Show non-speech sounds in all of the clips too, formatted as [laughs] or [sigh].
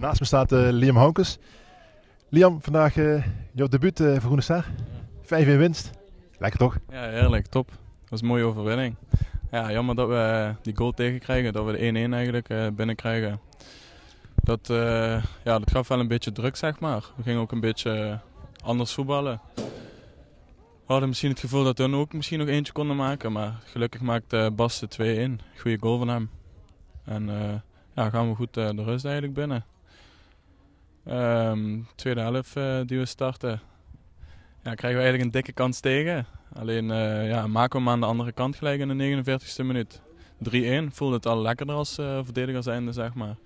Naast me staat eh, Liam Honkes. Liam, vandaag eh, jouw debuut eh, voor Groene Star. 5-1 winst. Lekker toch? Ja, heerlijk. Top. Dat was een mooie overwinning. Ja, jammer dat we die goal tegenkrijgen. Dat we de 1-1 eigenlijk binnenkrijgen. Dat, ja, dat gaf wel een beetje druk, zeg maar. We gingen ook een beetje anders voetballen. We hadden misschien het gevoel dat we ook misschien nog eentje konden maken. Maar gelukkig maakte Bas de 2-1. Goede goal van hem. En uh, ja, gaan we goed de rust eigenlijk binnen. Um, tweede helft eh, die we starten, ja, krijgen we eigenlijk een dikke kans tegen. Alleen uh, ja, maken we hem aan de andere kant gelijk in de 49ste minuut. 3-1 voelde het al lekkerder als eh, verdediger zijnde, zeg maar.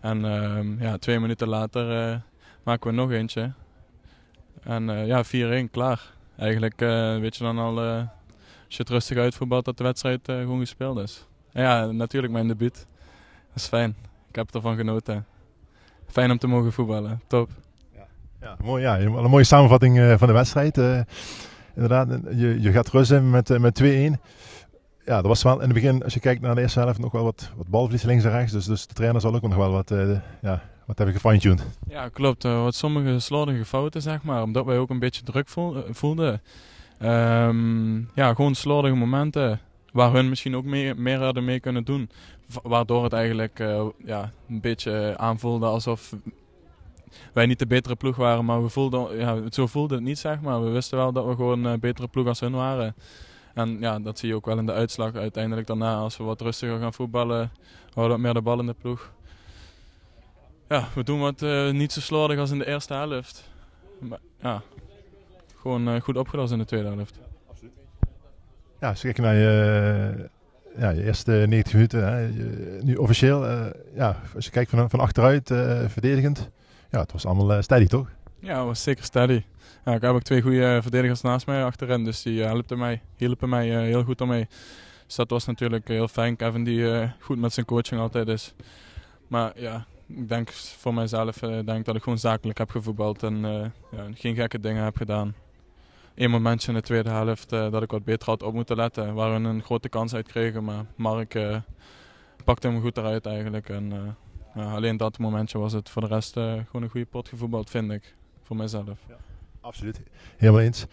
En ehm, ja, twee minuten later maken we nog eentje. En ja, 4-1, klaar. Eigenlijk weet je dan al, als je het rustig uitvoert, dat de wedstrijd gewoon gespeeld is. ja, natuurlijk mijn debuut. Dat is fijn. Ik heb ervan genoten fijn om te mogen voetballen. Top. Ja, ja mooi, ja. een mooie samenvatting eh, van de wedstrijd. Eh. inderdaad, je, je gaat rusten met, eh, met 2-1. Ja, dat was wel in het begin, als je kijkt naar de eerste helft, nog wel wat, wat balverlies links en rechts. Dus, dus de trainer zal ook nog wel wat, ja, wat hebben gefine-tuned. Ja, klopt. wat sommige slordige fouten, zeg maar. Omdat wij ook een beetje druk voelden. Ehm, ja, gewoon slordige momenten waar hun misschien ook meer, hadden mee kunnen doen. Waardoor het eigenlijk eh, ja, een beetje aanvoelde alsof wij niet de betere ploeg waren. Maar we voelden, ja, zo voelde het niet, zeg maar. We wisten wel dat we gewoon een betere ploeg als hun waren. En ja, dat zie je ook wel in de uitslag uiteindelijk daarna. Als we wat rustiger gaan voetballen, houden we meer de bal in de ploeg. Ja, we doen wat eh, niet zo slordig als in de eerste helft. Maar ja, gewoon eh, goed opgelost in de tweede helft. Ja, als je kijkt naar je, ja, eerste 90 minuten, hè, nu officieel, eh, ja, als je kijkt van, van achteruit, eh, verdedigend, ja, het was allemaal eh, steady toch? Ja, het was zeker steady. Ja, ik heb ook twee goede verdedigers naast mij achterin, dus die helpen mij, helpen mij heel goed mee Dus dat was natuurlijk heel fijn. Kevin die goed met zijn coaching altijd is. Maar ja, ik denk voor mijzelf denk dat ik gewoon zakelijk heb gevoetbald en ja, geen gekke dingen heb gedaan één momentje in de tweede helft eh, dat ik wat beter had op moeten letten. Waar we een grote kans uit kregen, maar Mark eh, pakte hem goed eruit eigenlijk. En, eh, alleen dat momentje was het. Voor de rest gewoon een goede pot gevoetbald, vind ik. Voor mezelf. Ja, absoluut, helemaal eens.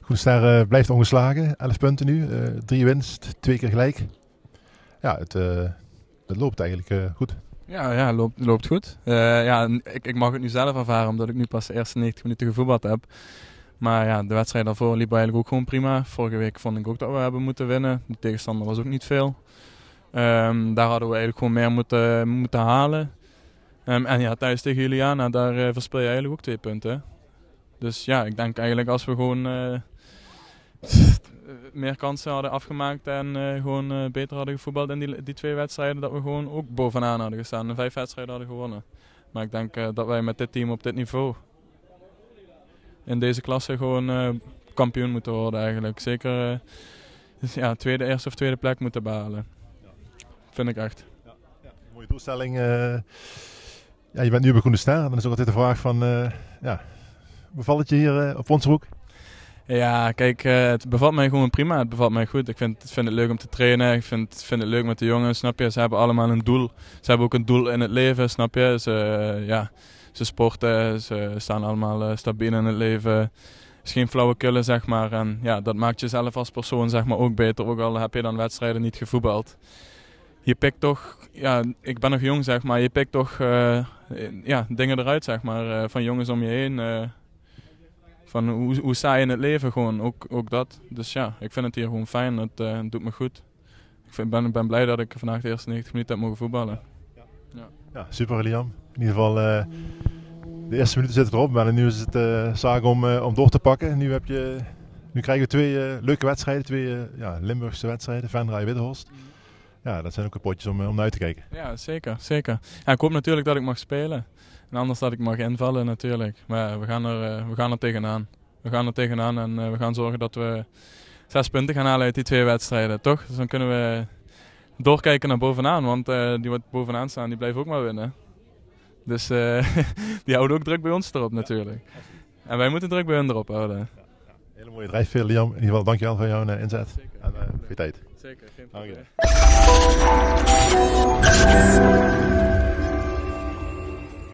Groenstaar blijft ongeslagen, 11 punten nu. drie winst, twee keer gelijk. Ja, het, het loopt eigenlijk goed. Ja, ja loopt, loopt goed. ja, ik, ik mag het nu zelf ervaren, omdat ik nu pas de eerste 90 minuten gevoetbald heb. Maar ja, de wedstrijd daarvoor liep eigenlijk ook gewoon prima. Vorige week vond ik ook dat we hebben moeten winnen. De tegenstander was ook niet veel. Ehm, daar hadden we eigenlijk gewoon meer moeten, moeten halen. Ehm, en ja, thuis tegen Juliana, daar uh, je eigenlijk ook twee punten. Dus ja, ik denk eigenlijk als we gewoon eh, meer kansen hadden afgemaakt en eh, gewoon beter hadden gevoetbald in die, die twee wedstrijden, dat we gewoon ook bovenaan hadden gestaan en vijf wedstrijden hadden gewonnen. Maar ik denk dat wij met dit team op dit niveau in deze klasse gewoon eh, kampioen moeten worden eigenlijk. Zeker eh, [laughs] ja, tweede, eerste of tweede plek moeten behalen. Vind ik echt. Ja, ja. Mooie doelstelling. Eh. ja, je bent nu bij Groene Dan is ook altijd de vraag van, ja, bevalt het je hier op ons hoek? Ja, kijk, het bevalt mij gewoon prima. Het bevalt mij goed. Ik vind, vind het leuk om te trainen. Ik vind, vind het leuk met de jongens, snap je? Ze hebben allemaal een doel. Ze hebben ook een doel in het leven, snap je? Dus ja, ze sporten, ze staan allemaal eh, stabiel in het leven. Is geen flauwekul, zeg maar. En ja, dat maakt jezelf als persoon zeg maar, ook beter, ook al heb je dan wedstrijden niet gevoetbald. Je pikt toch, ja, ik ben nog jong, zeg maar, je pikt toch eh, ja, dingen eruit, zeg maar, eh, van jongens om je heen. van hoe, hoe sta je in het leven gewoon, ook, ook dat. Dus ja, ik vind het hier gewoon fijn, het doet me goed. Ik vind, ben, ben blij dat ik vandaag de eerste 90 minuten heb mogen voetballen. Ja. Ja, super Liam. In ieder geval, eh, de eerste minuten zitten erop, maar nu is het eh, zaak om, eh, om door te pakken. Nu, heb je, nu krijgen we twee leuke wedstrijden, twee ja, Limburgse wedstrijden, Venray en Ja, dat zijn ook potjes om, om naar uit te kijken. Ja, zeker. zeker. Ja, ik hoop natuurlijk dat ik mag spelen. En anders dat ik mag invallen natuurlijk. Maar we gaan er, we gaan er tegenaan. We gaan er tegenaan en we gaan zorgen dat we zes punten gaan halen uit die twee wedstrijden, toch? Dus dan kunnen we doorkijken naar bovenaan. Want eh, die wat bovenaan staan, die blijven ook maar winnen. Dus eh, [laughs] die houden ook druk bij ons erop natuurlijk. en wij moeten druk bij hen erop houden. Hele mooie drijfveer, Liam. In ieder geval, dankjewel voor jouw eh, inzet. Zeker, en voor je tijd. Zeker, geen probleem.